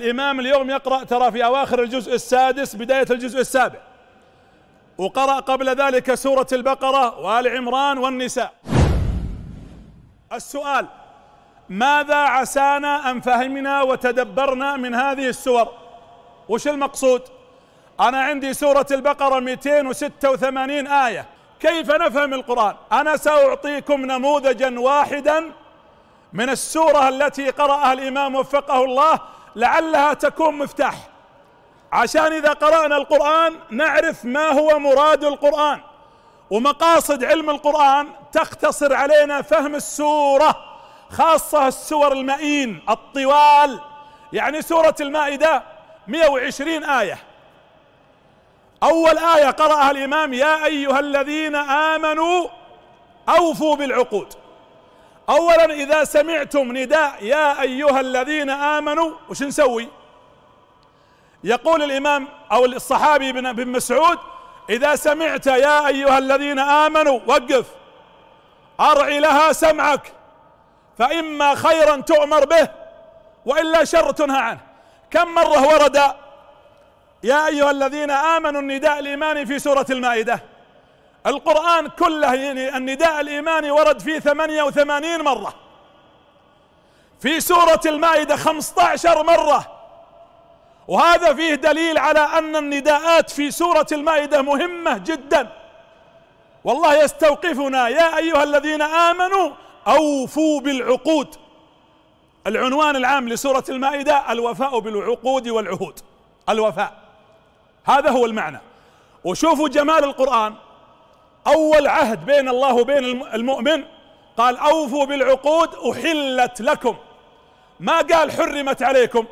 الإمام اليوم يقرأ ترى في أواخر الجزء السادس بداية الجزء السابع وقرأ قبل ذلك سورة البقرة وآل عمران والنساء السؤال ماذا عسانا أن فهمنا وتدبرنا من هذه السور وش المقصود أنا عندي سورة البقرة 286 آية كيف نفهم القرآن أنا سأعطيكم نموذجا واحدا من السورة التي قرأها الإمام وفقه الله لعلها تكون مفتاح عشان اذا قرانا القران نعرف ما هو مراد القران ومقاصد علم القران تختصر علينا فهم السوره خاصه السور المئين الطوال يعني سوره المائده 120 ايه اول ايه قراها الامام يا ايها الذين امنوا اوفوا بالعقود اولا اذا سمعتم نداء يا ايها الذين امنوا وش نسوي يقول الامام او الصحابي بن مسعود اذا سمعت يا ايها الذين امنوا وقف ارعي لها سمعك فاما خيرا تؤمر به والا شر تنهى عنه كم مره ورد يا ايها الذين امنوا النداء الايماني في سوره المائده القرآن كله يعني النداء الإيماني ورد فيه 88 مرة في سورة المائدة 15 مرة وهذا فيه دليل على أن النداءات في سورة المائدة مهمة جدا والله يستوقفنا يا أيها الذين آمنوا أوفوا بالعقود العنوان العام لسورة المائدة الوفاء بالعقود والعهود الوفاء هذا هو المعنى وشوفوا جمال القرآن اول عهد بين الله وبين المؤمن قال اوفوا بالعقود احلت لكم ما قال حرمت عليكم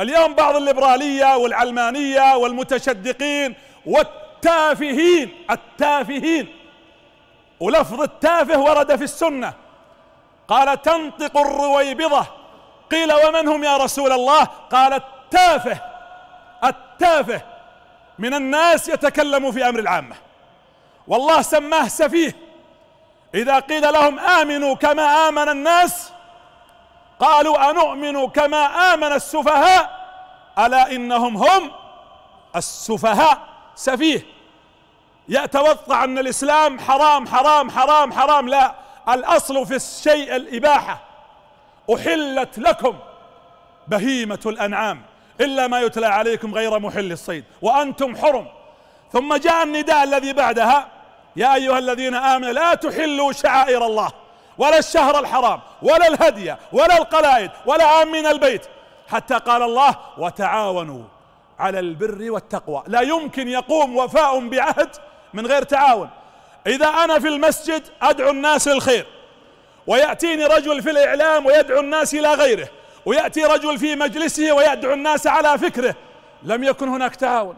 اليوم بعض الليبرالية والعلمانية والمتشدقين والتافهين التافهين ولفظ التافه ورد في السنة قال تنطق الرويبضة قيل ومن هم يا رسول الله قال التافه التافه من الناس يتكلم في أمر العامة والله سماه سفيه إذا قيل لهم آمنوا كما آمن الناس قالوا أنؤمن كما آمن السفهاء ألا إنهم هم السفهاء سفيه يتوقع أن الإسلام حرام حرام حرام حرام لا الأصل في الشيء الإباحة أحلت لكم بهيمة الأنعام إلا ما يتلى عليكم غير محل الصيد وأنتم حرم ثم جاء النداء الذي بعدها يا أيها الذين آمنوا لا تحلوا شعائر الله ولا الشهر الحرام ولا الهدي ولا القلائد ولا آمين البيت حتى قال الله وتعاونوا على البر والتقوى لا يمكن يقوم وفاء بعهد من غير تعاون إذا أنا في المسجد أدعو الناس للخير ويأتيني رجل في الإعلام ويدعو الناس إلى غيره ويأتي رجل في مجلسه ويدعو الناس على فكره لم يكن هناك تعاون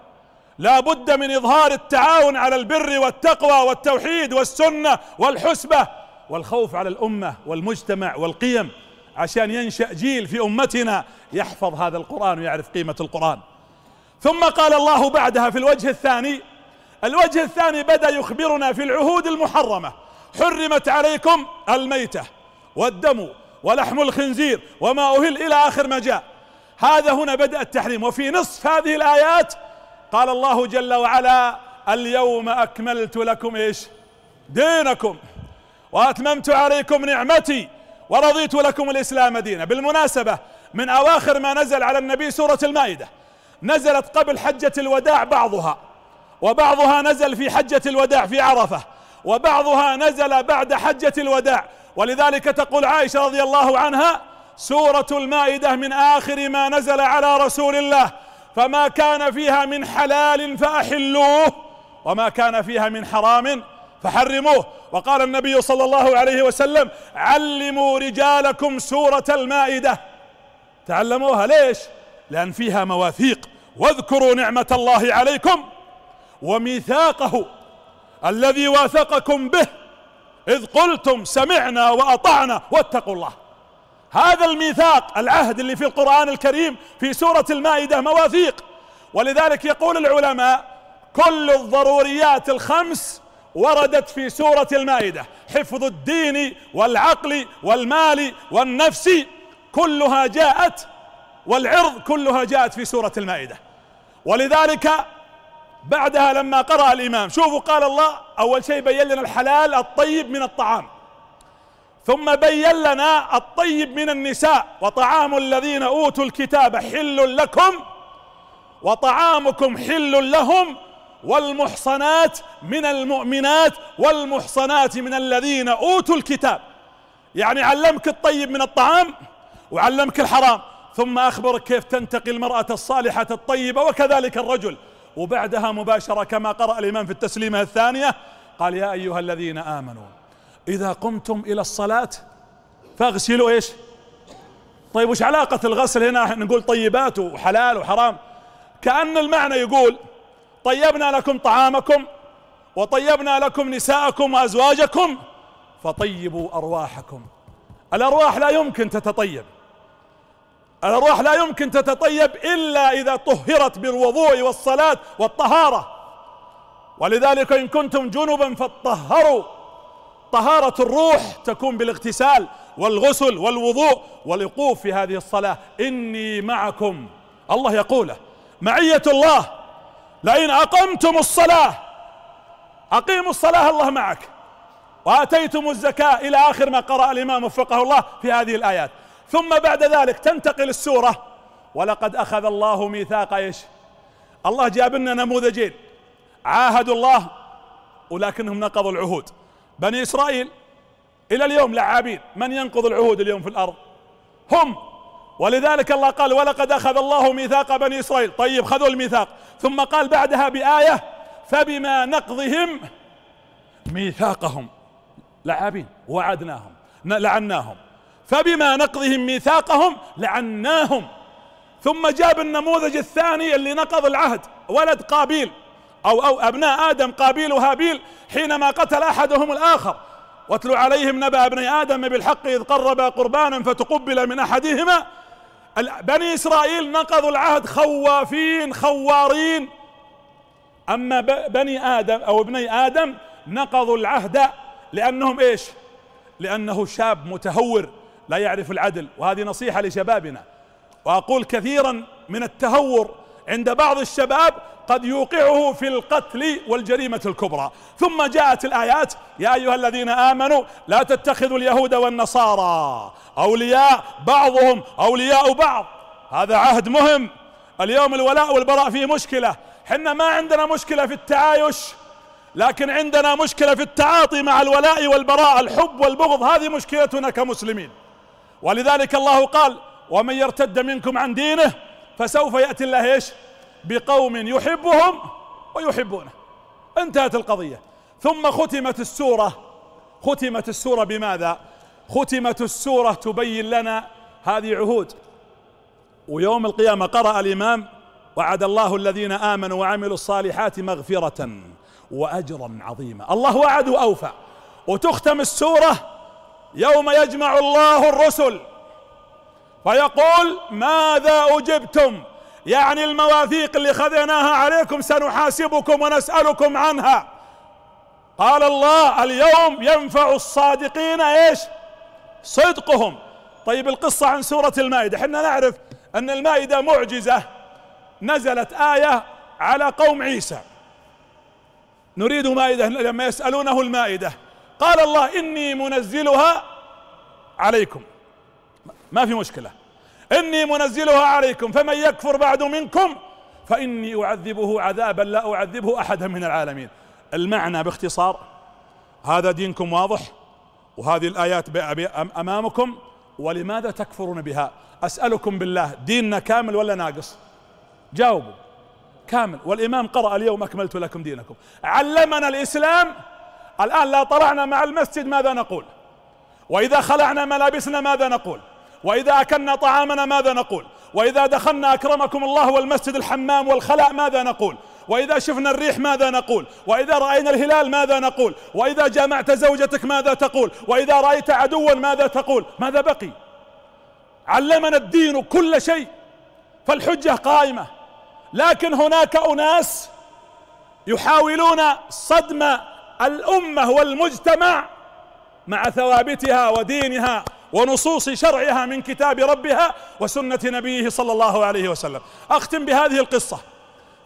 لا بد من إظهار التعاون على البر والتقوى والتوحيد والسنة والحسبة والخوف على الأمة والمجتمع والقيم عشان ينشأ جيل في أمتنا يحفظ هذا القرآن ويعرف قيمة القرآن ثم قال الله بعدها في الوجه الثاني الوجه الثاني بدأ يخبرنا في العهود المحرمة حرمت عليكم الميتة والدم ولحم الخنزير وما أهل إلى آخر ما جاء هذا هنا بدأ التحريم وفي نصف هذه الآيات قال الله جل وعلا اليوم أكملت لكم إيش دينكم وأتممت عليكم نعمتي ورضيت لكم الإسلام دينا بالمناسبة من أواخر ما نزل على النبي سورة المائدة نزلت قبل حجة الوداع بعضها وبعضها نزل في حجة الوداع في عرفة وبعضها نزل بعد حجة الوداع ولذلك تقول عائشة رضي الله عنها سورة المائدة من آخر ما نزل على رسول الله فما كان فيها من حلال فأحلوه وما كان فيها من حرام فحرموه وقال النبي صلى الله عليه وسلم علموا رجالكم سورة المائدة تعلموها ليش لأن فيها مواثيق واذكروا نعمة الله عليكم وميثاقه الذي واثقكم به إذ قلتم سمعنا وأطعنا واتقوا الله هذا الميثاق العهد اللي في القرآن الكريم في سورة المائدة مواثيق ولذلك يقول العلماء كل الضروريات الخمس وردت في سورة المائدة حفظ الدين والعقل والمال والنفس كلها جاءت والعرض كلها جاءت في سورة المائدة ولذلك بعدها لما قرأ الإمام شوفوا قال الله أول شيء بين لنا الحلال الطيب من الطعام ثم بين لنا الطيب من النساء وطعام الذين اوتوا الكتاب حل لكم وطعامكم حل لهم والمحصنات من المؤمنات والمحصنات من الذين اوتوا الكتاب يعني علمك الطيب من الطعام وعلمك الحرام ثم اخبرك كيف تنتقي المراه الصالحه الطيبه وكذلك الرجل وبعدها مباشره كما قرا الامام في التسليمه الثانيه قال يا ايها الذين امنوا إذا قمتم إلى الصلاة فاغسلوا إيش طيب وش علاقة الغسل هنا نقول طيبات وحلال وحرام كأن المعنى يقول طيبنا لكم طعامكم وطيبنا لكم نساءكم وأزواجكم فطيبوا أرواحكم الأرواح لا يمكن تتطيب الأرواح لا يمكن تتطيب إلا إذا طهرت بالوضوء والصلاة والطهارة ولذلك إن كنتم جنبا فاطهروا طهارة الروح تكون بالاغتسال والغسل والوضوء والوقوف في هذه الصلاة إني معكم الله يقوله معية الله لئن أقمتم الصلاة أقيموا الصلاة الله معك وآتيتم الزكاة إلى آخر ما قرأ الإمام وفقه الله في هذه الآيات ثم بعد ذلك تنتقل السورة ولقد أخذ الله ميثاق إيش الله جاب لنا نموذجين عاهدوا الله ولكنهم نقضوا العهود بني إسرائيل إلى اليوم لعابين من ينقض العهود اليوم في الأرض هم ولذلك الله قال ولقد أخذ الله ميثاق بني إسرائيل طيب خذوا الميثاق ثم قال بعدها بآية فبما نقضهم ميثاقهم لعابين وعدناهم لعناهم فبما نقضهم ميثاقهم لعناهم ثم جاب النموذج الثاني اللي نقض العهد ولد قابيل أو أو أبناء آدم قابيل وهابيل حينما قتل أحدهم الآخر واتلو عليهم نبأ ابني آدم بالحق إذ قربا قربانا فتقبل من أحدهما بني إسرائيل نقضوا العهد خوافين خوارين أما بني آدم أو ابني آدم نقضوا العهد لأنهم إيش لأنه شاب متهور لا يعرف العدل وهذه نصيحة لشبابنا وأقول كثيرا من التهور عند بعض الشباب قد يوقعه في القتل والجريمة الكبرى ثم جاءت الآيات يا أيها الذين آمنوا لا تتخذوا اليهود والنصارى أولياء بعضهم أولياء بعض هذا عهد مهم اليوم الولاء والبراء فيه مشكلة حنا ما عندنا مشكلة في التعايش لكن عندنا مشكلة في التعاطي مع الولاء والبراء الحب والبغض هذه مشكلتنا كمسلمين ولذلك الله قال ومن يرتد منكم عن دينه فسوف يأتي الله ايش بقوم يحبهم ويحبونه انتهت القضية ثم ختمت السورة ختمت السورة بماذا ختمت السورة تبين لنا هذه عهود ويوم القيامة قرأ الإمام وعد الله الذين آمنوا وعملوا الصالحات مغفرة وأجرا عظيما الله وعد وأوفى وتختم السورة يوم يجمع الله الرسل فيقول ماذا أجبتم يعني المواثيق اللي خذيناها عليكم سنحاسبكم ونسألكم عنها قال الله اليوم ينفع الصادقين ايش صدقهم طيب القصة عن سورة المائدة احنا نعرف ان المائدة معجزة نزلت آية على قوم عيسى نريد مائدة لما يسألونه المائدة قال الله إني منزلها عليكم ما في مشكلة إني منزلها عليكم فمن يكفر بعد منكم فإني أعذبه عذابا لا أعذبه أحدا من العالمين المعنى باختصار هذا دينكم واضح وهذه الآيات أمامكم ولماذا تكفرون بها أسألكم بالله ديننا كامل ولا ناقص جاوبوا كامل والإمام قرأ اليوم أكملت لكم دينكم علمنا الإسلام الآن لا طلعنا مع المسجد ماذا نقول وإذا خلعنا ملابسنا ماذا نقول وإذا أكلنا طعامنا ماذا نقول وإذا دخلنا أكرمكم الله والمسجد الحمام والخلاء ماذا نقول وإذا شفنا الريح ماذا نقول وإذا رأينا الهلال ماذا نقول وإذا جامعت زوجتك ماذا تقول وإذا رأيت عدوا ماذا تقول ماذا بقي علمنا الدين كل شيء فالحجة قائمة لكن هناك أناس يحاولون صدم الأمة والمجتمع مع ثوابتها ودينها ونصوص شرعها من كتاب ربها وسنة نبيه صلى الله عليه وسلم أختم بهذه القصة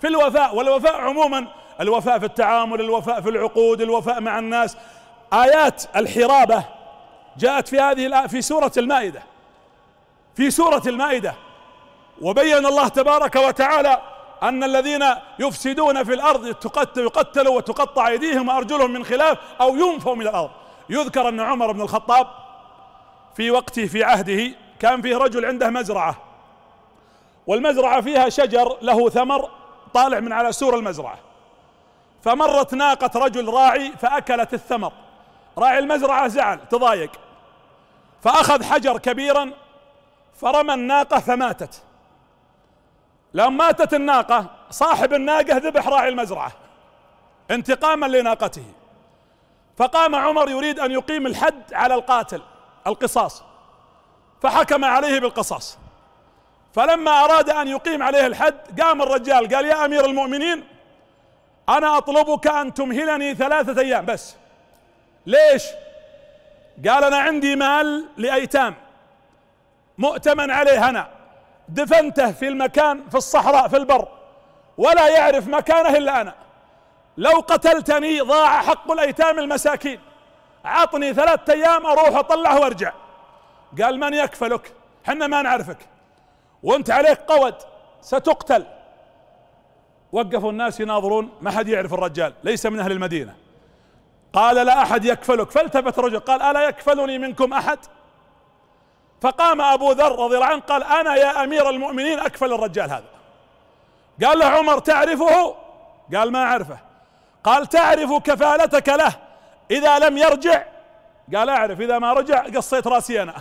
في الوفاء والوفاء عموما الوفاء في التعامل الوفاء في العقود الوفاء مع الناس آيات الحرابة جاءت في هذه في سورة المائدة في سورة المائدة وبين الله تبارك وتعالى أن الذين يفسدون في الأرض يقتلوا وتقطع أيديهم وأرجلهم من خلاف أو ينفوا من الأرض يذكر أن عمر بن الخطاب في وقته في عهده كان فيه رجل عنده مزرعة والمزرعة فيها شجر له ثمر طالع من على سور المزرعة فمرت ناقة رجل راعي فأكلت الثمر راعي المزرعة زعل تضايق فأخذ حجر كبيرا فرمى الناقة فماتت لما ماتت الناقة صاحب الناقة ذبح راعي المزرعة انتقاما لناقته فقام عمر يريد أن يقيم الحد على القاتل القصاص فحكم عليه بالقصاص فلما أراد أن يقيم عليه الحد قام الرجال قال يا أمير المؤمنين أنا أطلبك أن تمهلني ثلاثة أيام بس ليش قال أنا عندي مال لأيتام مؤتمن عليه أنا دفنته في المكان في الصحراء في البر ولا يعرف مكانه إلا أنا لو قتلتني ضاع حق الأيتام المساكين عطني ثلاثة ايام اروح اطلعه وارجع قال من يكفلك حنا ما نعرفك وانت عليك قود ستقتل وقفوا الناس يناظرون ما حد يعرف الرجال ليس من اهل المدينه قال لا احد يكفلك فالتفت رجل قال الا يكفلني منكم احد فقام ابو ذر رضي الله عنه قال انا يا امير المؤمنين اكفل الرجال هذا قال له عمر تعرفه قال ما اعرفه قال تعرف كفالتك له إذا لم يرجع قال أعرف إذا ما رجع قصيت راسي أنا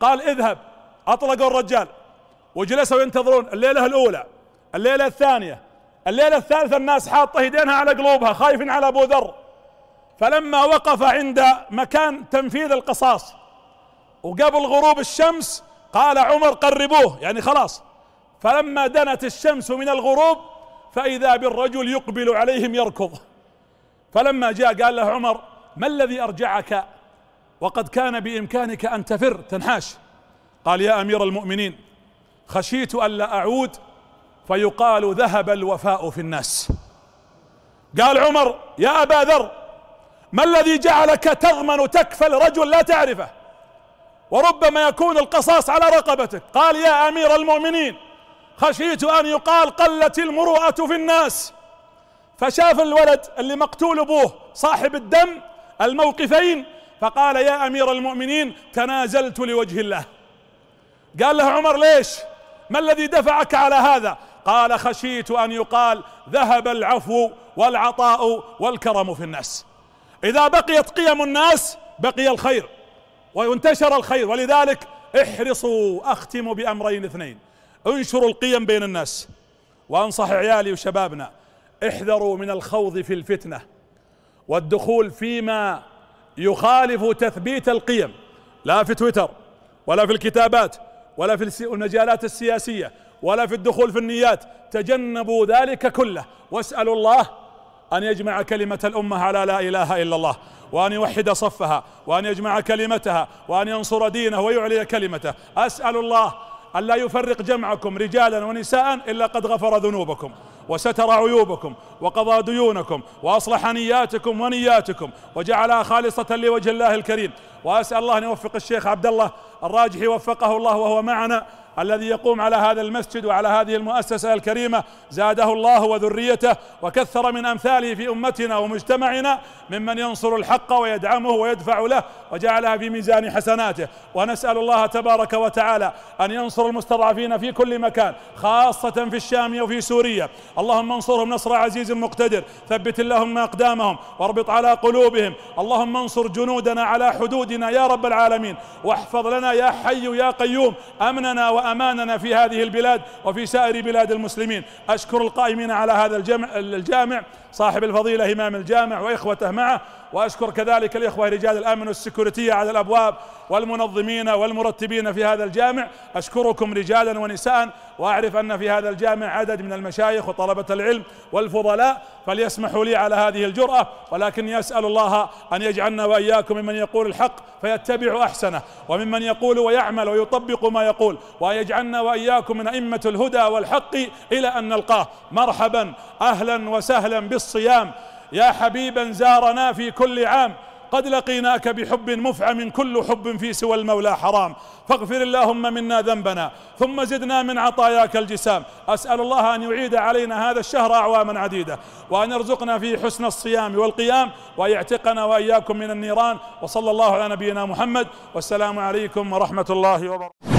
قال اذهب أطلقوا الرجال وجلسوا ينتظرون الليلة الأولى الليلة الثانية الليلة الثالثة الناس حاطة يدينها على قلوبها خايف على أبو ذر فلما وقف عند مكان تنفيذ القصاص وقبل غروب الشمس قال عمر قربوه يعني خلاص فلما دنت الشمس من الغروب فإذا بالرجل يقبل عليهم يركض فلما جاء قال له عمر ما الذي أرجعك وقد كان بإمكانك أن تفر تنحاش قال يا أمير المؤمنين خشيت ألا أعود فيقال ذهب الوفاء في الناس قال عمر يا أبا ذر ما الذي جعلك تضمن تكفل رجل لا تعرفه وربما يكون القصاص على رقبتك قال يا أمير المؤمنين خشيت أن يقال قلت المروءة في الناس فشاف الولد اللي مقتول ابوه صاحب الدم الموقفين فقال يا امير المؤمنين تنازلت لوجه الله قال له عمر ليش ما الذي دفعك على هذا قال خشيت ان يقال ذهب العفو والعطاء والكرم في الناس اذا بقيت قيم الناس بقي الخير وانتشر الخير ولذلك احرصوا اختم بامرين اثنين انشروا القيم بين الناس وانصح عيالي وشبابنا احذروا من الخوض في الفتنة والدخول فيما يخالف تثبيت القيم لا في تويتر ولا في الكتابات ولا في المجالات السياسية ولا في الدخول في النيات تجنبوا ذلك كله واسألوا الله أن يجمع كلمة الأمة على لا إله إلا الله وأن يوحد صفها وأن يجمع كلمتها وأن ينصر دينه ويعلي كلمته أسأل الله أن لا يفرق جمعكم رجالا ونساء إلا قد غفر ذنوبكم وستر عيوبكم وقضى ديونكم وأصلح نياتكم ونياتكم وجعلها خالصة لوجه الله الكريم وأسأل الله أن يوفق الشيخ عبد الله الراجحي وفقه الله وهو معنا الذي يقوم على هذا المسجد وعلى هذه المؤسسة الكريمة زاده الله وذريته وكثر من أمثاله في أمتنا ومجتمعنا ممن ينصر الحق ويدعمه ويدفع له وجعلها في ميزان حسناته ونسأل الله تبارك وتعالى أن ينصر المستضعفين في كل مكان خاصة في الشام وفي سوريا اللهم انصرهم نصر عزيز مقتدر ثبت اللهم أقدامهم واربط على قلوبهم اللهم انصر جنودنا على حدودنا يا رب العالمين واحفظ لنا يا حي يا قيوم أمننا وأماننا في هذه البلاد وفي سائر بلاد المسلمين أشكر القائمين على هذا الجامع صاحب الفضيلة إمام الجامع وإخوته معه واشكر كذلك الاخوه رجال الامن والسكيورتي على الابواب والمنظمين والمرتبين في هذا الجامع اشكركم رجالا ونساء واعرف ان في هذا الجامع عدد من المشايخ وطلبه العلم والفضلاء فليسمحوا لي على هذه الجراه ولكني اسال الله ان يجعلنا واياكم ممن يقول الحق فيتبع احسنه وممن يقول ويعمل ويطبق ما يقول وان يجعلنا واياكم من ائمه الهدى والحق الى ان نلقاه مرحبا اهلا وسهلا بالصيام يا حبيبا زارنا في كل عام قد لقيناك بحب مفعم كل حب في سوى المولى حرام فاغفر اللهم منا ذنبنا ثم زدنا من عطاياك الجسام أسأل الله أن يعيد علينا هذا الشهر أعواما عديدة وأن يرزقنا فيه حسن الصيام والقيام ويعتقنا وإياكم من النيران وصلى الله على نبينا محمد والسلام عليكم ورحمة الله وبركاته